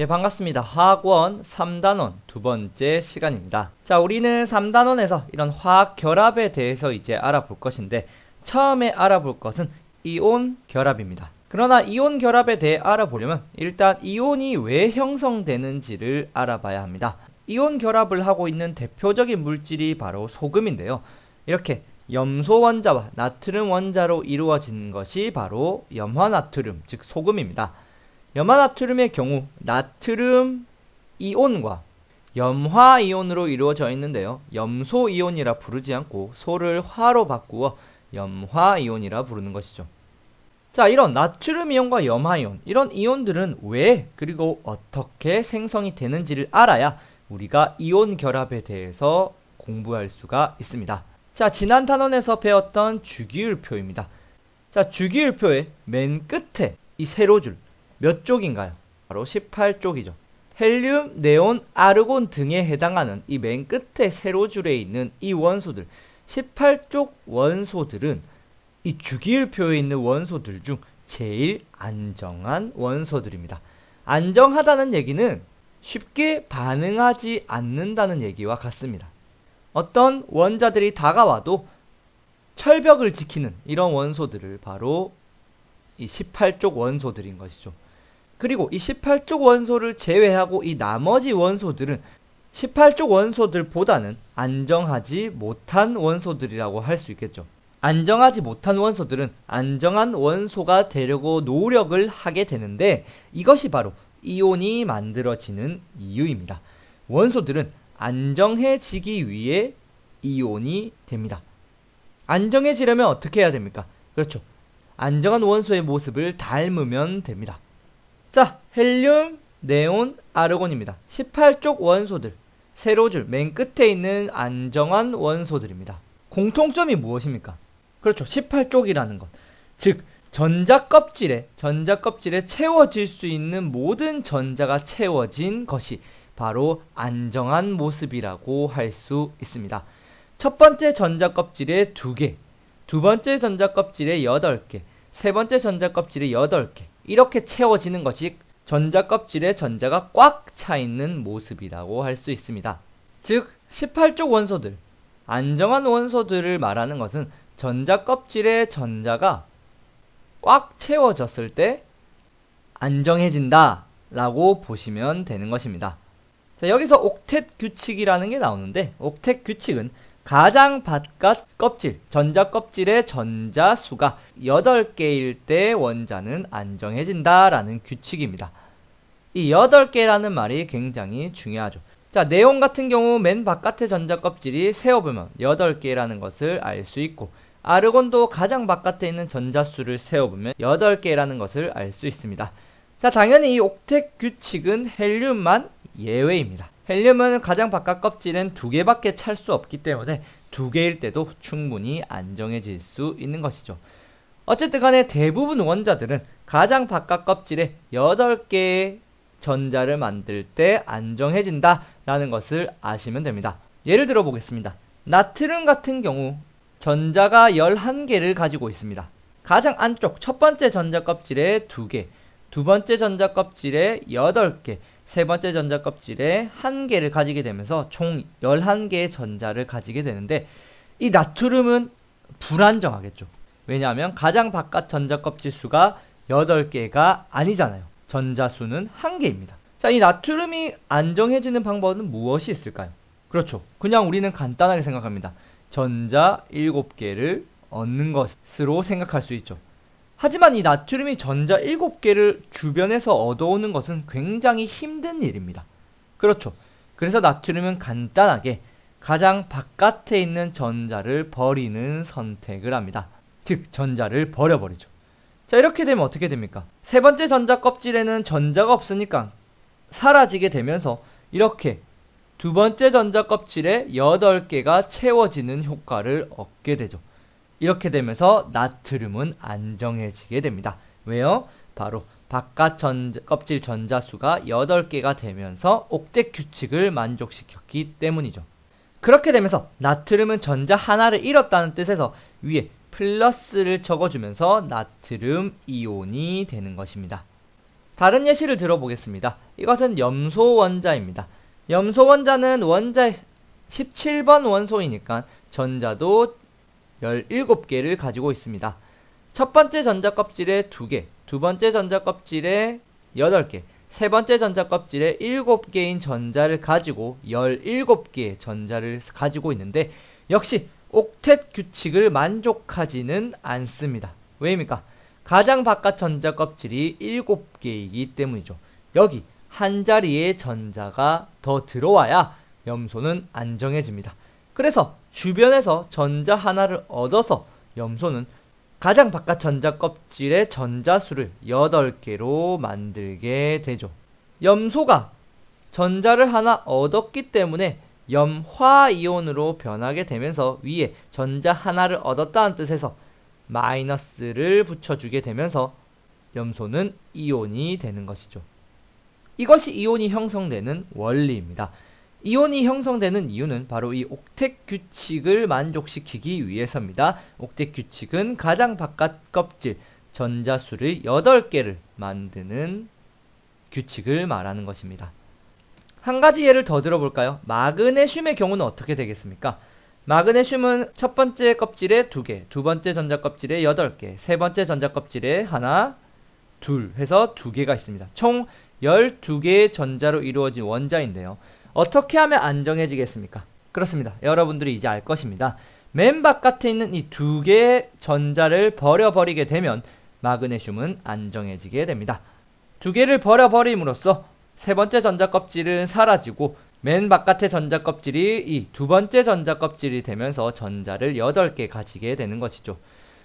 예, 반갑습니다. 학원 3단원 두 번째 시간입니다. 자, 우리는 3단원에서 이런 화학 결합에 대해서 이제 알아볼 것인데 처음에 알아볼 것은 이온 결합입니다. 그러나 이온 결합에 대해 알아보려면 일단 이온이 왜 형성되는지를 알아봐야 합니다. 이온 결합을 하고 있는 대표적인 물질이 바로 소금인데요. 이렇게 염소 원자와 나트륨 원자로 이루어진 것이 바로 염화나트륨, 즉 소금입니다. 염화나트륨의 경우 나트륨 이온과 염화 이온으로 이루어져 있는데요. 염소 이온이라 부르지 않고 소를 화로 바꾸어 염화 이온이라 부르는 것이죠. 자, 이런 나트륨 이온과 염화 이온, 이런 이온들은 왜 그리고 어떻게 생성이 되는지를 알아야 우리가 이온 결합에 대해서 공부할 수가 있습니다. 자, 지난 단원에서 배웠던 주기율표입니다. 자, 주기율표의 맨 끝에 이 세로줄, 몇 쪽인가요? 바로 18쪽이죠. 헬륨, 네온, 아르곤 등에 해당하는 이 맨 끝에 세로 줄에 있는 이 원소들 18쪽 원소들은 이 주기율표에 있는 원소들 중 제일 안정한 원소들입니다. 안정하다는 얘기는 쉽게 반응하지 않는다는 얘기와 같습니다. 어떤 원자들이 다가와도 철벽을 지키는 이런 원소들을 바로 이 18쪽 원소들인 것이죠. 그리고 이 18쪽 원소를 제외하고 이 나머지 원소들은 18쪽 원소들보다는 안정하지 못한 원소들이라고 할 수 있겠죠. 안정하지 못한 원소들은 안정한 원소가 되려고 노력을 하게 되는데 이것이 바로 이온이 만들어지는 이유입니다. 원소들은 안정해지기 위해 이온이 됩니다. 안정해지려면 어떻게 해야 됩니까? 그렇죠. 안정한 원소의 모습을 닮으면 됩니다. 자, 헬륨, 네온, 아르곤입니다. 18쪽 원소들. 세로줄 맨 끝에 있는 안정한 원소들입니다. 공통점이 무엇입니까? 그렇죠. 18쪽이라는 것. 즉, 전자 껍질에, 전자 껍질에 채워질 수 있는 모든 전자가 채워진 것이 바로 안정한 모습이라고 할 수 있습니다. 첫 번째 전자 껍질에 두 개, 두 번째 전자 껍질에 여덟 개, 세 번째 전자 껍질에 여덟 개, 이렇게 채워지는 것이 전자 껍질에 전자가 꽉 차 있는 모습이라고 할 수 있습니다. 즉 18쪽 원소들, 안정한 원소들을 말하는 것은 전자 껍질에 전자가 꽉 채워졌을 때 안정해진다 라고 보시면 되는 것입니다. 자, 여기서 옥텟 규칙이라는 게 나오는데 옥텟 규칙은 가장 바깥 껍질, 전자 껍질의 전자 수가 8개일 때 원자는 안정해진다라는 규칙입니다. 이 8개라는 말이 굉장히 중요하죠. 자, 네온 같은 경우 맨 바깥의 전자 껍질이 세어보면 8개라는 것을 알 수 있고 아르곤도 가장 바깥에 있는 전자수를 세어보면 8개라는 것을 알 수 있습니다. 자, 당연히 이 옥택 규칙은 헬륨만 예외입니다. 헬륨은 가장 바깥 껍질은 두 개밖에 찰 수 없기 때문에 두 개일 때도 충분히 안정해질 수 있는 것이죠. 어쨌든 간에 대부분 원자들은 가장 바깥 껍질에 8개의 전자를 만들 때 안정해진다라는 것을 아시면 됩니다. 예를 들어 보겠습니다. 나트륨 같은 경우 전자가 11개를 가지고 있습니다. 가장 안쪽 첫 번째 전자 껍질에 2개, 두 번째 전자 껍질에 8개, 세 번째 전자 껍질에 1개를 가지게 되면서 총 11개의 전자를 가지게 되는데 이 나트륨은 불안정하겠죠. 왜냐하면 가장 바깥 전자 껍질 수가 8개가 아니잖아요. 전자 수는 1개입니다. 자, 이 나트륨이 안정해지는 방법은 무엇이 있을까요? 그렇죠. 그냥 우리는 간단하게 생각합니다. 전자 7개를 얻는 것으로 생각할 수 있죠. 하지만 이 나트륨이 전자 7개를 주변에서 얻어오는 것은 굉장히 힘든 일입니다. 그렇죠. 그래서 나트륨은 간단하게 가장 바깥에 있는 전자를 버리는 선택을 합니다. 즉, 전자를 버려버리죠. 자, 이렇게 되면 어떻게 됩니까? 세 번째 전자 껍질에는 전자가 없으니까 사라지게 되면서 이렇게 두 번째 전자 껍질에 8개가 채워지는 효과를 얻게 되죠. 이렇게 되면서 나트륨은 안정해지게 됩니다. 왜요? 바로 바깥 전자, 껍질 전자수가 8개가 되면서 옥텟 규칙을 만족시켰기 때문이죠. 그렇게 되면서 나트륨은 전자 하나를 잃었다는 뜻에서 위에 플러스를 적어주면서 나트륨 이온이 되는 것입니다. 다른 예시를 들어보겠습니다. 이것은 염소 원자입니다. 염소 원자는 원자 17번 원소이니까 전자도 17개를 가지고 있습니다. 첫 번째 전자껍질에 2개, 두 번째 전자껍질에 8개, 세 번째 전자껍질에 7개인 전자를 가지고 17개의 전자를 가지고 있는데 역시 옥텟 규칙을 만족하지는 않습니다. 왜입니까? 가장 바깥 전자껍질이 7개이기 때문이죠. 여기 한 자리의 전자가 더 들어와야 염소는 안정해집니다. 그래서 주변에서 전자 하나를 얻어서 염소는 가장 바깥 전자 껍질의 전자수를 8개로 만들게 되죠. 염소가 전자를 하나 얻었기 때문에 염화이온으로 변하게 되면서 위에 전자 하나를 얻었다는 뜻에서 마이너스를 붙여주게 되면서 염소는 이온이 되는 것이죠. 이것이 이온이 형성되는 원리입니다. 이온이 형성되는 이유는 바로 이 옥택 규칙을 만족시키기 위해서입니다. 옥택 규칙은 가장 바깥 껍질 전자수를 8개를 만드는 규칙을 말하는 것입니다. 한 가지 예를 더 들어볼까요? 마그네슘의 경우는 어떻게 되겠습니까? 마그네슘은 첫 번째 껍질에 두개두 번째 전자 껍질에 여덟 개세 번째 전자 껍질에 하나, 둘 해서 두개가 있습니다. 총 12개의 전자로 이루어진 원자인데요. 어떻게 하면 안정해지겠습니까? 그렇습니다. 여러분들이 이제 알 것입니다. 맨 바깥에 있는 이 두 개의 전자를 버려버리게 되면 마그네슘은 안정해지게 됩니다. 두 개를 버려버림으로써 세 번째 전자 껍질은 사라지고 맨 바깥의 전자 껍질이 이 두 번째 전자 껍질이 되면서 전자를 8개 가지게 되는 것이죠.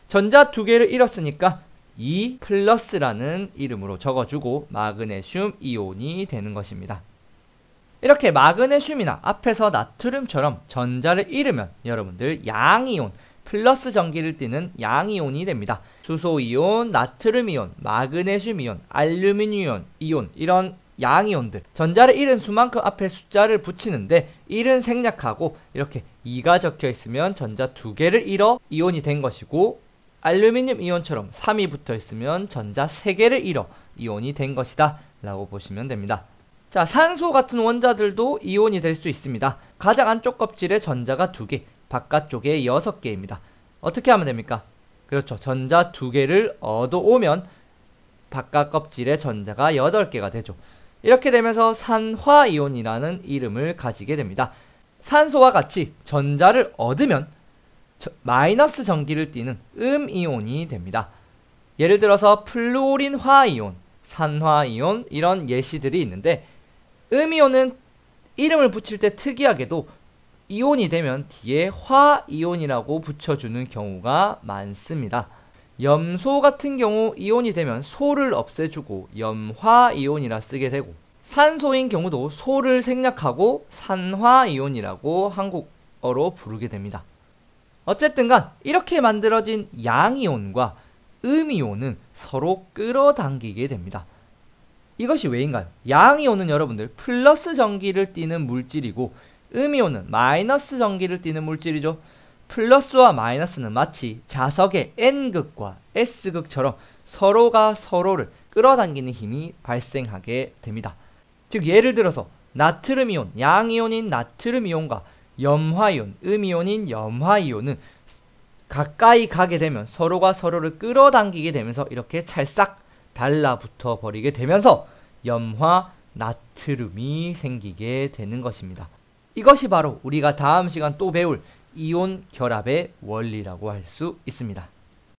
전자 두 개를 잃었으니까 2 e 플러스라는 이름으로 적어주고 마그네슘 이온이 되는 것입니다. 이렇게 마그네슘이나 앞에서 나트륨처럼 전자를 잃으면 여러분들 양이온 플러스 전기를 띠는 양이온이 됩니다. 수소이온, 나트륨이온, 마그네슘이온, 알루미늄이온, 이온 이런 양이온들 전자를 잃은 수만큼 앞에 숫자를 붙이는데 1은 생략하고 이렇게 2가 적혀 있으면 전자 두 개를 잃어 이온이 된 것이고 알루미늄 이온처럼 3이 붙어 있으면 전자 3개를 잃어 이온이 된 것이다 라고 보시면 됩니다. 자, 산소 같은 원자들도 이온이 될 수 있습니다. 가장 안쪽 껍질에 전자가 2개, 바깥쪽에 6개입니다. 어떻게 하면 됩니까? 그렇죠. 전자 2개를 얻어오면 바깥 껍질에 전자가 8개가 되죠. 이렇게 되면서 산화이온이라는 이름을 가지게 됩니다. 산소와 같이 전자를 얻으면 저, 마이너스 전기를 띠는 음이온이 됩니다. 예를 들어서 플루오린화이온, 산화이온 이런 예시들이 있는데 음이온은 이름을 붙일 때 특이하게도 이온이 되면 뒤에 화이온이라고 붙여주는 경우가 많습니다. 염소 같은 경우 이온이 되면 소를 없애주고 염화이온이라 쓰게 되고 산소인 경우도 소를 생략하고 산화이온이라고 한국어로 부르게 됩니다. 어쨌든 간 이렇게 만들어진 양이온과 음이온은 서로 끌어당기게 됩니다. 이것이 왜인가요? 양이 오는 여러분들 플러스 전기를 띠는 물질이고 음이 오는 마이너스 전기를 띠는 물질이죠. 플러스와 마이너스는 마치 자석의 N극과 S극처럼 서로가 서로를 끌어당기는 힘이 발생하게 됩니다. 즉 예를 들어서 나트륨이온, 양이온인 나트륨이온과 염화이온, 음이온인 염화이온은 가까이 가게 되면 서로가 서로를 끌어당기게 되면서 이렇게 찰싹 달라붙어 버리게 되면서 염화 나트륨이 생기게 되는 것입니다. 이것이 바로 우리가 다음 시간 또 배울 이온 결합의 원리라고 할 수 있습니다.